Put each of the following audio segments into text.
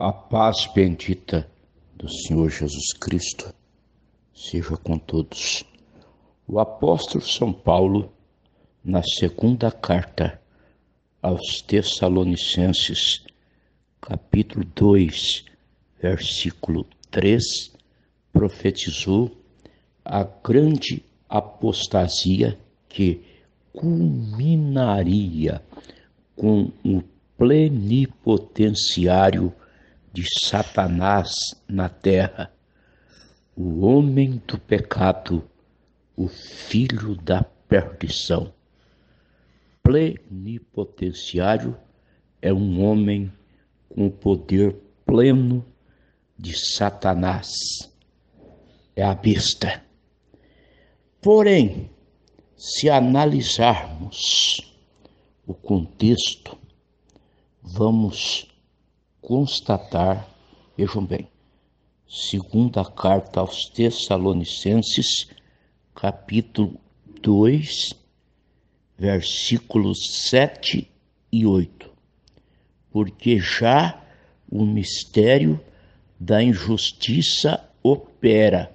A paz bendita do Senhor Jesus Cristo seja com todos. O apóstolo São Paulo, na segunda carta aos Tessalonicenses, capítulo 2, versículo 3, profetizou a grande apostasia que culminaria com o plenipotenciário de Satanás na terra, o homem do pecado, o filho da perdição. Plenipotenciário é um homem com o poder pleno de Satanás. É a besta. Porém, se analisarmos o contexto, vamos constatar, vejam bem, segunda carta aos Tessalonicenses, capítulo 2, versículos 7 e 8. Porque já o mistério da injustiça opera.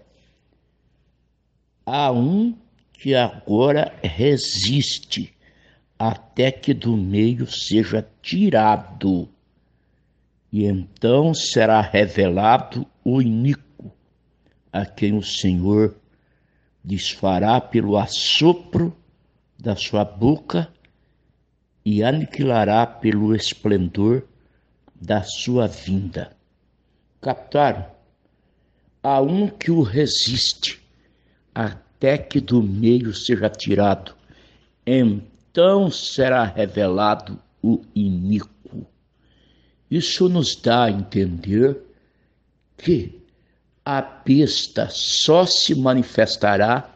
Há um que agora resiste, até que do meio seja tirado e então será revelado o iníquo, a quem o Senhor desfará pelo assopro da sua boca e aniquilará pelo esplendor da sua vinda. Captaram? Há um que o resiste, até que do meio seja tirado. Então será revelado o iníquo. Isso nos dá a entender que a pista só se manifestará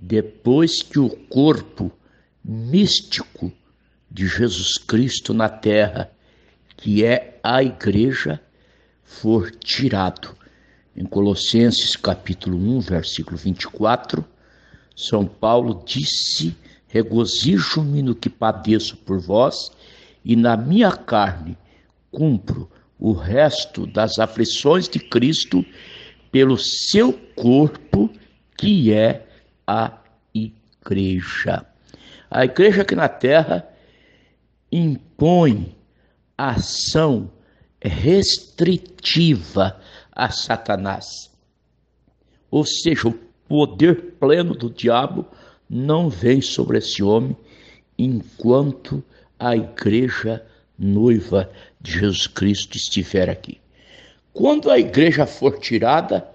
depois que o corpo místico de Jesus Cristo na terra, que é a igreja, for tirado. Em Colossenses capítulo 1, versículo 24, São Paulo disse: Regozijo-me no que padeço por vós, e na minha carne cumpro o resto das aflições de Cristo pelo seu corpo, que é a igreja. A igreja aqui na terra impõe ação restritiva a Satanás. Ou seja, o poder pleno do diabo não vem sobre esse homem enquanto a igreja noiva de Jesus Cristo estiver aqui. Quando a igreja for tirada,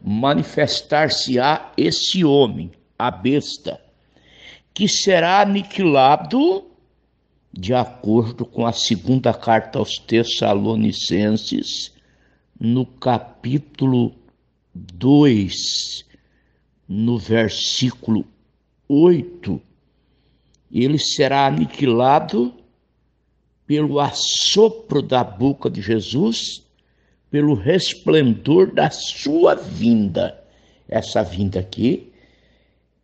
manifestar-se-á esse homem, a besta, que será aniquilado de acordo com a segunda carta aos Tessalonicenses, no capítulo 2, no versículo 8. Ele será aniquilado pelo assopro da boca de Jesus, pelo resplendor da sua vinda. Essa vinda aqui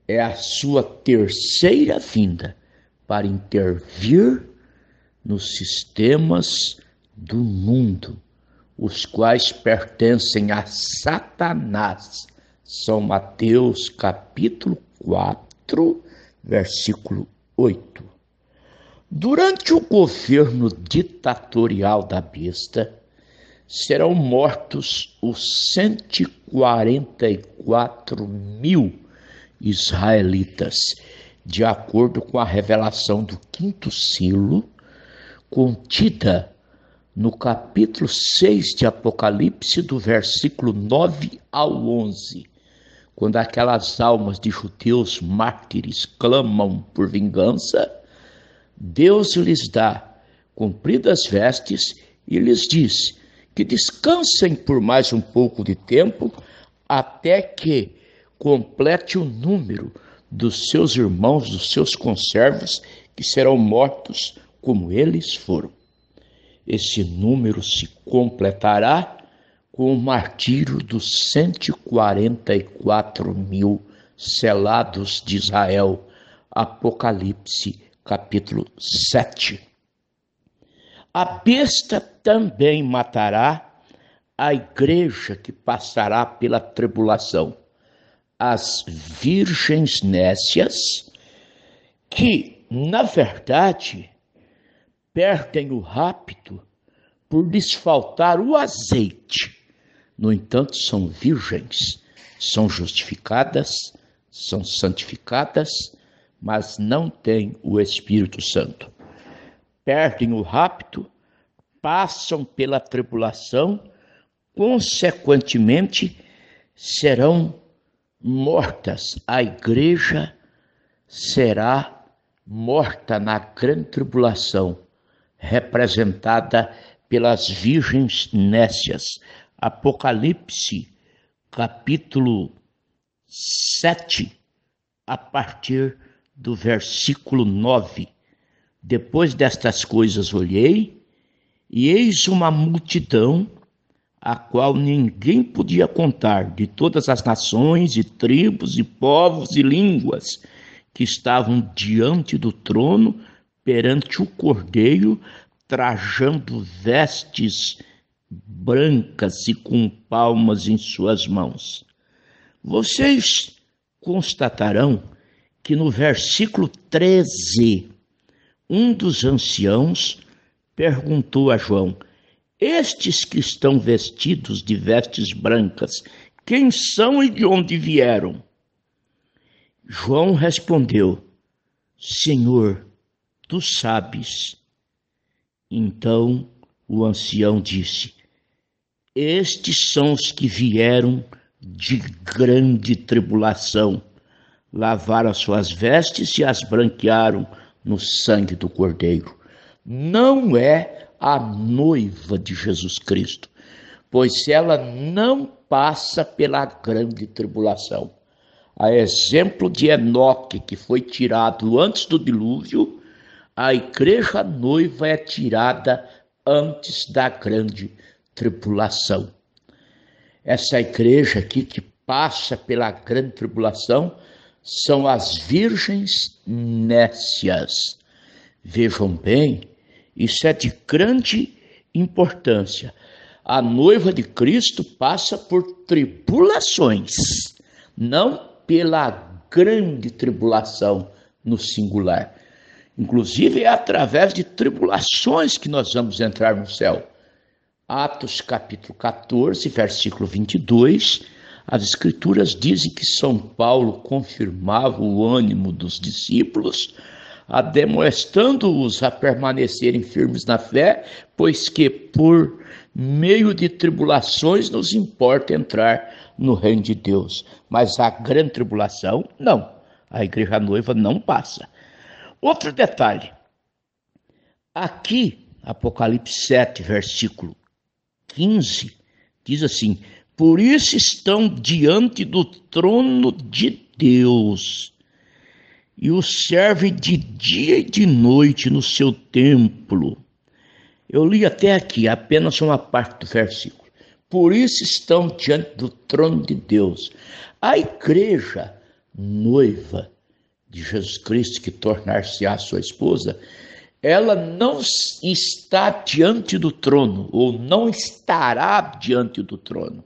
é a sua terceira vinda para intervir nos sistemas do mundo, os quais pertencem a Satanás. São Mateus capítulo 4, versículo 8. Durante o governo ditatorial da besta, serão mortos os 144 mil israelitas, de acordo com a revelação do quinto selo, contida no capítulo 6 de Apocalipse, do versículo 9 ao 11, quando aquelas almas de judeus mártires clamam por vingança Deus lhes dá compridas vestes e lhes diz que descansem por mais um pouco de tempo até que complete o número dos seus irmãos, dos seus conservos, que serão mortos como eles foram. Esse número se completará com o martírio dos 144 mil selados de Israel. Apocalipse capítulo 7. A besta também matará a igreja que passará pela tribulação, as virgens nécias, que, na verdade, perdem o rapto por lhes faltar o azeite. No entanto, são virgens, são justificadas, são santificadas mas não têm o Espírito Santo. Perdem o rapto, passam pela tribulação, consequentemente serão mortas. A igreja será morta na grande tribulação, representada pelas virgens nécias. Apocalipse, capítulo 7, a partir do versículo 9. Depois destas coisas olhei, e eis uma multidão, a qual ninguém podia contar, de todas as nações e tribos e povos e línguas, que estavam diante do trono, perante o cordeiro, trajando vestes brancas e com palmas em suas mãos. Vocês constatarão que no versículo 13, um dos anciãos perguntou a João: Estes que estão vestidos de vestes brancas, quem são e de onde vieram? João respondeu: Senhor, tu sabes. Então o ancião disse: Estes são os que vieram de grande tribulação lavaram as suas vestes e as branquearam no sangue do Cordeiro. Não é a noiva de Jesus Cristo, pois ela não passa pela grande tribulação. A exemplo de Enoque, que foi tirado antes do dilúvio, a igreja noiva é tirada antes da grande tribulação. Essa igreja aqui que passa pela grande tribulação são as virgens nécias. Vejam bem, isso é de grande importância. A noiva de Cristo passa por tribulações, não pela grande tribulação no singular. Inclusive é através de tribulações que nós vamos entrar no céu. Atos capítulo 14, versículo 22 as Escrituras dizem que São Paulo confirmava o ânimo dos discípulos, ademoestando-os a permanecerem firmes na fé, pois que por meio de tribulações nos importa entrar no reino de Deus. Mas a grande tribulação, não. A igreja noiva não passa. Outro detalhe. Aqui, Apocalipse 7, versículo 15, diz assim: por isso estão diante do trono de Deus e o servem de dia e de noite no seu templo. Eu li até aqui apenas uma parte do versículo. Por isso estão diante do trono de Deus. A igreja, noiva de Jesus Cristo, que tornar-se-á sua esposa, ela não está diante do trono, ou não estará diante do trono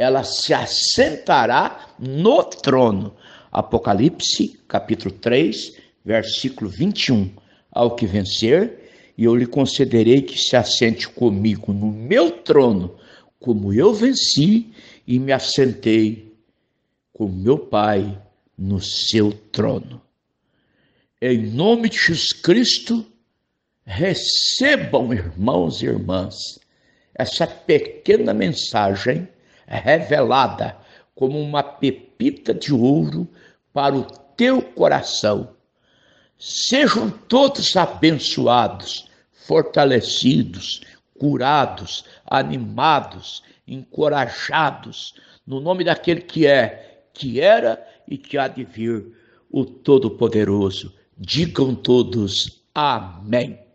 ela se assentará no trono. Apocalipse, capítulo 3, versículo 21. Ao que vencer, e eu lhe concederei que se assente comigo no meu trono, como eu venci e me assentei com meu Pai no seu trono. Em nome de Jesus Cristo, recebam, irmãos e irmãs, essa pequena mensagem revelada como uma pepita de ouro para o teu coração. Sejam todos abençoados, fortalecidos, curados, animados, encorajados, no nome daquele que é, que era e que há de vir, o Todo-Poderoso. Digam todos amém.